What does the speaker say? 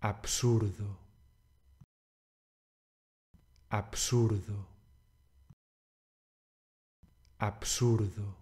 absurdo, absurdo, absurdo.